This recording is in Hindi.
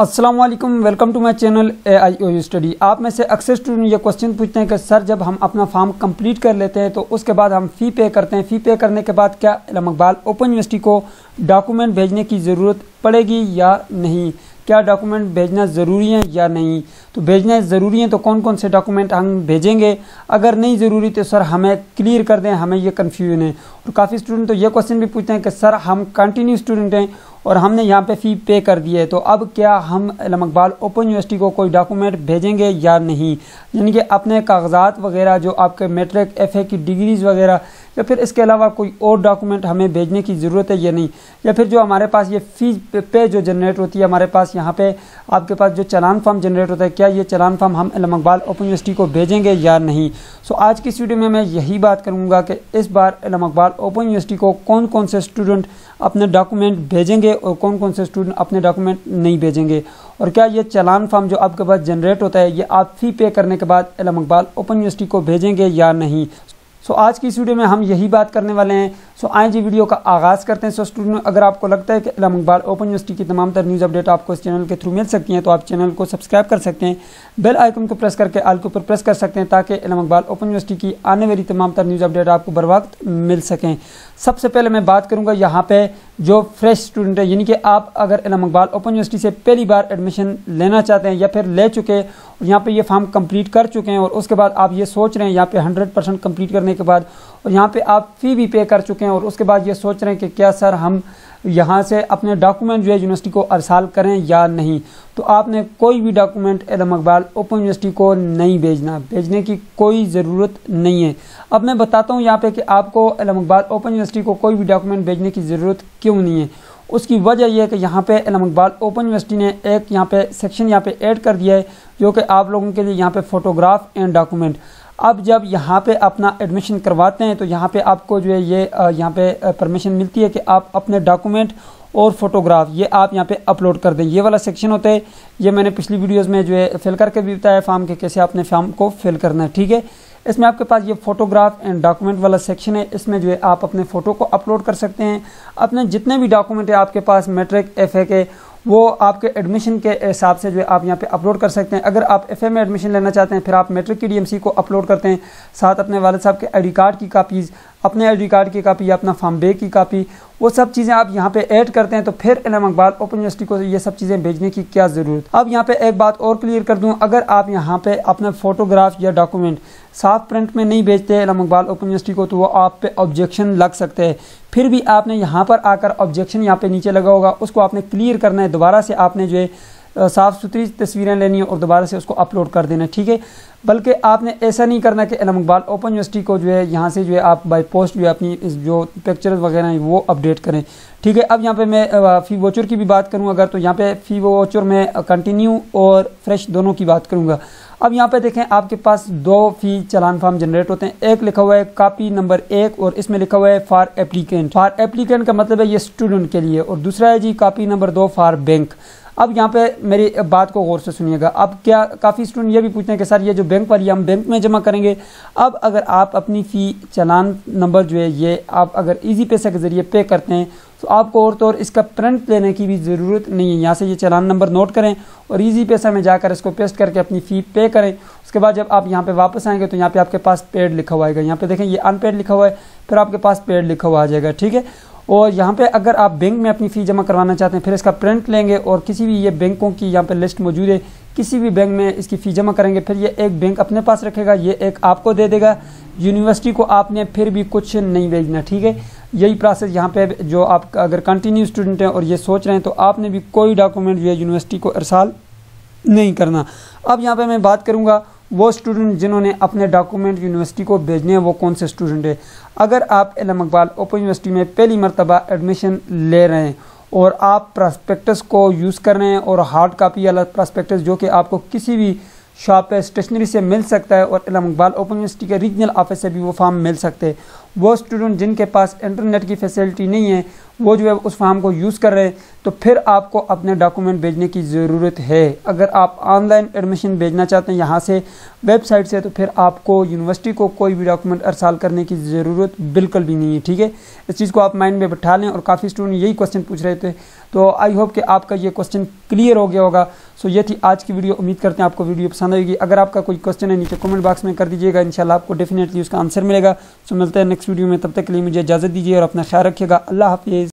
अस्सलाम वालेकुम welcome to my channel A I O U study आप में से अक्सर स्टूडेंट ये क्वेश्चन पूछते हैं कि सर जब हम अपना फॉर्म कंप्लीट कर लेते हैं तो उसके बाद हम फ़ी पे करते हैं फ़ी पे करने के बाद क्या इलाम इकबाल ओपन यूनिवर्सिटी को डॉक्यूमेंट भेजने की ज़रूरत पड़ेगी या नहीं क्या डॉक्यूमेंट भेजना ज़रूरी है या नहीं तो भेजना ज़रूरी है तो कौन कौन से डॉक्यूमेंट हम भेजेंगे अगर नहीं ज़रूरी तो सर हमें क्लियर कर दें हमें ये कन्फ्यूजन है और काफ़ी स्टूडेंट तो ये क्वेश्चन भी पूछते हैं कि सर हम कंटिन्यू स्टूडेंट हैं और हमने यहाँ पे फ़ी पे कर दी है तो अब क्या हम लमकबाल ओपन यूनिवर्सिटी को कोई डॉक्यूमेंट भेजेंगे या नहीं यानी कि अपने कागजात वगैरह जो आपके मेट्रिक एफ की डिग्रीज़ वगैरह या फिर इसके अलावा कोई और डॉक्यूमेंट हमें भेजने की ज़रूरत है या नहीं या फिर जो हमारे पास ये फीस पे जो जनरेट होती है हमारे पास यहाँ पे आपके पास जो चलान फॉर्म जनरेट होता है क्या ये चलान फॉर्म हम इलम इकबाल ओपन यूनिवर्सिटी को भेजेंगे या नहीं सो आज की स्टूडियो में मैं यही बात करूँगा कि इस बार इलाम अकबाल ओपन यूनिवर्सिटी को कौन कौन से स्टूडेंट अपने डॉक्यूमेंट भेजेंगे और कौन कौन से स्टूडेंट अपने डॉक्यूमेंट नहीं भेजेंगे और क्या ये चलान फॉर्म जो आपके पास जनरेट होता है ये आप फी पे करने के बाद इलाम इकबाल ओपन यूनिवर्सिटी को भेजेंगे या नहीं सो so, आज की इस वीडियो में हम यही बात करने वाले हैं सो आए जी वीडियो का आगाज़ करते हैं सो स्टूडेंट अगर आपको लगता है कि इलाम अकबाल ओपन यूनिवर्सिटी की तमाम तर न्यूज़ अपडेट आपको इस चैनल के थ्रू मिल सकती हैं तो आप चैनल को सब्सक्राइब कर सकते हैं बेल आइकन को प्रेस करके आल के ऊपर प्रेस कर सकते हैं ताकि इलाम अकबाल ओपन यूनिवर्सिटी की आने वाली तमाम तर न्यूज़ अपडेट आपको बर वक्त मिल सकें सबसे पहले मैं बात करूँगा यहाँ पर जो फ्रेश स्टूडेंट है यानी कि आप अगर इलाम अकबाल ओपन यूनिवर्सिटी से पहली बार एडमिशन लेना चाहते हैं या फिर ले चुके और यहाँ पे ये फॉर्म कम्प्लीट कर चुके हैं और उसके बाद आप ये सोच रहे हैं यहाँ पे हंड्रेड परसेंट कम्प्लीट करने के बाद और यहाँ पे आप फ़ी भी पे कर चुके चुके हैं और उसके बाद ये सोच रहे हैं कि क्या सर हम यहाँ से अपने डॉक्यूमेंट जो है यूनिवर्सिटी को अरसाल करें या नहीं तो आपने कोई भी document Allama Iqbal open university को नहीं भेजना भेजने की कोई ज़रूरत नहीं है अब मैं बताता हूँ यहाँ पे कि आपको एलम अकबाल ओपन यूनिवर्सिटी को कोई भी डॉक्यूमेंट भेजने की ज़रूरत क्यों नहीं है उसकी वजह यह है कि यहाँ पे एलम अकबाल ओपन यूनिवर्सिटी ने एक यहाँ पे सेक्शन यहाँ पे ऐड कर दिया है जो कि आप लोगों के लिए यहाँ पे फोटोग्राफ एंड डॉक्यूमेंट अब जब यहाँ पे अपना एडमिशन करवाते हैं तो यहाँ पे आपको जो है ये यहाँ पे परमिशन मिलती है कि आप अपने डॉक्यूमेंट और फोटोग्राफ ये आप यहाँ पे अपलोड कर दें ये वाला सेक्शन होता है ये मैंने पिछली वीडियोस में जो है फिल करके भी बताया फॉर्म के कैसे आपने फॉर्म को फिल करना है ठीक है इसमें आपके पास ये फोटोग्राफ एंड डॉक्यूमेंट वाला सेक्शन है इसमें जो है आप अपने फ़ोटो को अपलोड कर सकते हैं अपने जितने भी डॉक्यूमेंट है आपके पास मेट्रिक एफ के वो आपके एडमिशन के हिसाब से जो है आप यहाँ पे अपलोड कर सकते हैं अगर आप एफ में एडमिशन लेना चाहते हैं फिर आप मेट्रिक की डी को अपलोड करते हैं साथ अपने वालद साहब के आई कार्ड की कापीज़ अपने आईडी कार्ड की कापी या अपना फॉर्म बे की कापी वो सब चीज़ें आप यहाँ पे ऐड करते हैं तो फिर इनाम अकबाल ओपन यूनिवर्सिटी को ये सब चीज़ें भेजने की क्या ज़रूरत अब यहाँ पे एक बात और क्लियर कर दूँ अगर आप यहाँ पे अपने फोटोग्राफ या डॉक्यूमेंट साफ प्रिंट में नहीं भेजते इनाम अकबाल ओपन यूनिवर्सिटी को तो वो आप पे ऑब्जेक्शन लग सकते हैं फिर भी आपने यहाँ पर आकर ऑब्जेक्शन यहाँ पे नीचे लगा होगा उसको आपने क्लियर करना है दोबारा से आपने जो है साफ़ सुथरी तस्वीरें लेनी है और दोबारा से उसको अपलोड कर देना ठीक है बल्कि आपने ऐसा नहीं करना कि अलम इकबाल ओपन यूनिवर्सिटी को जो है यहाँ से जो है आप बाई पोस्ट जो है अपनी जो पिक्चर्स वगैरह हैं वो अपडेट करें ठीक है अब यहाँ पे मैं फ़ी वोचर की भी बात करूँ अगर तो यहाँ पे फ़ी वोचर में कंटिन्यू और फ्रेश दोनों की बात करूँगा अब यहाँ पे देखें आपके पास दो फी चलान फॉर्म जनरेट होते हैं एक लिखा हुआ है कापी नंबर एक और इसमें लिखा हुआ है फॉर एप्लीकेंट फॉर एप्लीकेंट का मतलब है ये स्टूडेंट के लिए और दूसरा है जी कापी नंबर दो फॉर बैंक अब यहाँ पे मेरी बात को गौर से सुनिएगा अब क्या काफ़ी स्टूडेंट ये भी पूछते हैं कि सर ये जो बैंक वाली हम बैंक में जमा करेंगे अब अगर आप अपनी फ़ी चलान नंबर जो है ये आप अगर इजी पैसे के ज़रिए पे करते हैं तो आपको और तो और इसका प्रिंट लेने की भी ज़रूरत नहीं है यहाँ से ये चलान नंबर नोट करें और ईजी पैसा में जाकर इसको पेस्ट करके अपनी फ़ी पे करें उसके बाद जब आप यहाँ पे वापस आएंगे तो यहाँ पे आपके पास पेड लिखा हुआ आएगा यहाँ पे देखें ये अनपेड लिखा हुआ है फिर आपके पास पेड लिखा हुआ आ जाएगा ठीक है और यहाँ पे अगर आप बैंक में अपनी फ़ी जमा करवाना चाहते हैं फिर इसका प्रिंट लेंगे और किसी भी ये बैंकों की यहाँ पे लिस्ट मौजूद है किसी भी बैंक में इसकी फ़ी जमा करेंगे फिर ये एक बैंक अपने पास रखेगा ये एक आपको दे देगा यूनिवर्सिटी को आपने फिर भी कुछ नहीं भेजना ठीक है यही प्रोसेस यहाँ पे जो आप अगर कंटिन्यू स्टूडेंट हैं और ये सोच रहे हैं तो आपने भी कोई डॉक्यूमेंट जो है यूनिवर्सिटी को अरसाल नहीं करना अब यहाँ पर मैं बात करूँगा वो स्टूडेंट जिन्होंने अपने डॉक्यूमेंट यूनिवर्सिटी को भेजने हैं वो कौन से स्टूडेंट हैं अगर आप एलम इकबाल ओपन यूनिवर्सिटी में पहली मरतबा एडमिशन ले रहे हैं और आप प्रॉस्पेक्टस को यूज़ कर रहे हैं और हार्ड कापी वाला प्रॉस्पेक्टस जो कि आपको किसी भी शॉप स्टेशनरी से मिल सकता है और इलाम इकबाल ओपन यूनिवर्सिटी के रीजनल ऑफिस से भी वो फार्म मिल सकते हैं वो स्टूडेंट जिनके पास इंटरनेट की फैसिलिटी नहीं है वो जो है उस फार्म को यूज़ कर रहे हैं तो फिर आपको अपने डॉक्यूमेंट भेजने की ज़रूरत है अगर आप ऑनलाइन एडमिशन भेजना चाहते हैं यहाँ से वेबसाइट से तो फिर आपको यूनिवर्सिटी को कोई भी डॉक्यूमेंट अरसाल करने की ज़रूरत बिल्कुल भी नहीं है ठीक है इस चीज़ को आप माइंड में बैठा लें और काफ़ी स्टूडेंट यही क्वेश्चन पूछ रहे थे तो आई होप कि आपका ये क्वेश्चन क्लियर हो गया होगा सो ये थी आज की वीडियो उम्मीद करते हैं आपको वीडियो पसंद आएगी अगर आपका कोई क्वेश्चन है नीचे कमेंट बॉक्स में कर दीजिएगा इंशाल्लाह आपको डेफिनेटली उसका आंसर मिलेगा सो मिलते हैं नेक्स्ट वीडियो में तब तक के लिए मुझे इजाज़त दीजिए और अपना ख्याल रखिएगा अल्लाह हाफिज़